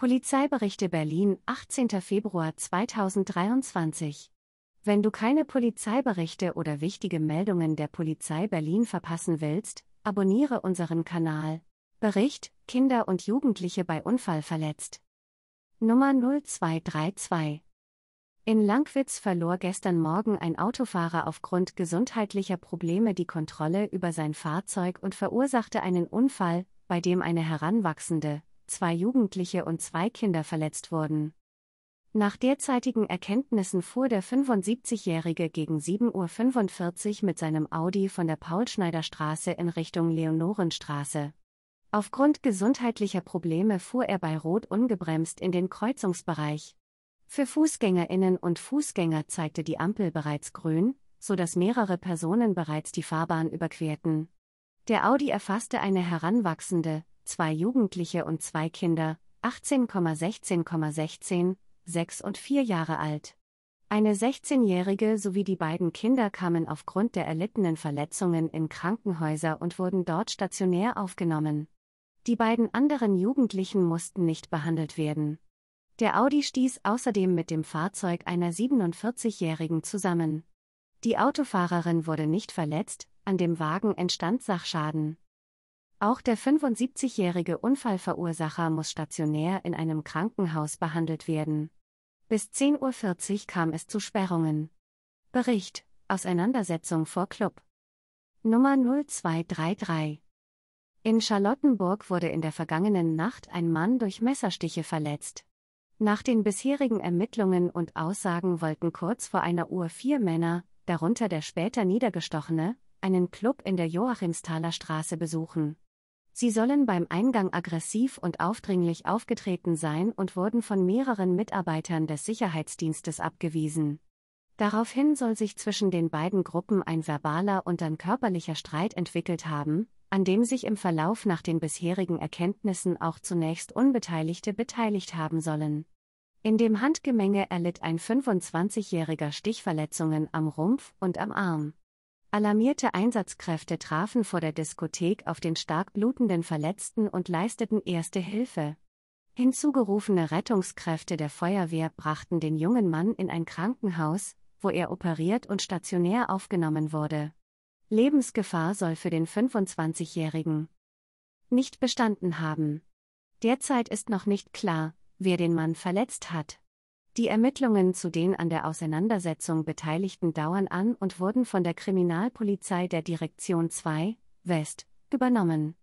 Polizeiberichte Berlin, 18. Februar 2023. Wenn du keine Polizeiberichte oder wichtige Meldungen der Polizei Berlin verpassen willst, abonniere unseren Kanal. Bericht: Kinder und Jugendliche bei Unfall verletzt. Nummer 0232. In Langwitz verlor gestern Morgen ein Autofahrer aufgrund gesundheitlicher Probleme die Kontrolle über sein Fahrzeug und verursachte einen Unfall, bei dem eine heranwachsende, zwei Jugendliche und zwei Kinder verletzt wurden. Nach derzeitigen Erkenntnissen fuhr der 75-Jährige gegen 7.45 Uhr mit seinem Audi von der Paulschneiderstraße in Richtung Leonorenstraße. Aufgrund gesundheitlicher Probleme fuhr er bei Rot ungebremst in den Kreuzungsbereich. Für Fußgängerinnen und Fußgänger zeigte die Ampel bereits grün, sodass mehrere Personen bereits die Fahrbahn überquerten. Der Audi erfasste eine heranwachsende, zwei Jugendliche und zwei Kinder, 18,16,16, 6 und 4 Jahre alt. Eine 16-Jährige sowie die beiden Kinder kamen aufgrund der erlittenen Verletzungen in Krankenhäuser und wurden dort stationär aufgenommen. Die beiden anderen Jugendlichen mussten nicht behandelt werden. Der Audi stieß außerdem mit dem Fahrzeug einer 47-Jährigen zusammen. Die Autofahrerin wurde nicht verletzt, an dem Wagen entstand Sachschaden. Auch der 75-jährige Unfallverursacher muss stationär in einem Krankenhaus behandelt werden. Bis 10.40 Uhr kam es zu Sperrungen. Bericht: Auseinandersetzung vor Club. Nummer 0233. In Charlottenburg wurde in der vergangenen Nacht ein Mann durch Messerstiche verletzt. Nach den bisherigen Ermittlungen und Aussagen wollten kurz vor einer Uhr vier Männer, darunter der später niedergestochene, einen Club in der Joachimsthaler Straße besuchen. Sie sollen beim Eingang aggressiv und aufdringlich aufgetreten sein und wurden von mehreren Mitarbeitern des Sicherheitsdienstes abgewiesen. Daraufhin soll sich zwischen den beiden Gruppen ein verbaler und dann körperlicher Streit entwickelt haben, an dem sich im Verlauf nach den bisherigen Erkenntnissen auch zunächst Unbeteiligte beteiligt haben sollen. In dem Handgemenge erlitt ein 25-Jähriger Stichverletzungen am Rumpf und am Arm. Alarmierte Einsatzkräfte trafen vor der Diskothek auf den stark blutenden Verletzten und leisteten erste Hilfe. Hinzugerufene Rettungskräfte der Feuerwehr brachten den jungen Mann in ein Krankenhaus, wo er operiert und stationär aufgenommen wurde. Lebensgefahr soll für den 25-Jährigen nicht bestanden haben. Derzeit ist noch nicht klar, wer den Mann verletzt hat. Die Ermittlungen zu den an der Auseinandersetzung Beteiligten dauern an und wurden von der Kriminalpolizei der Direktion 2 West übernommen.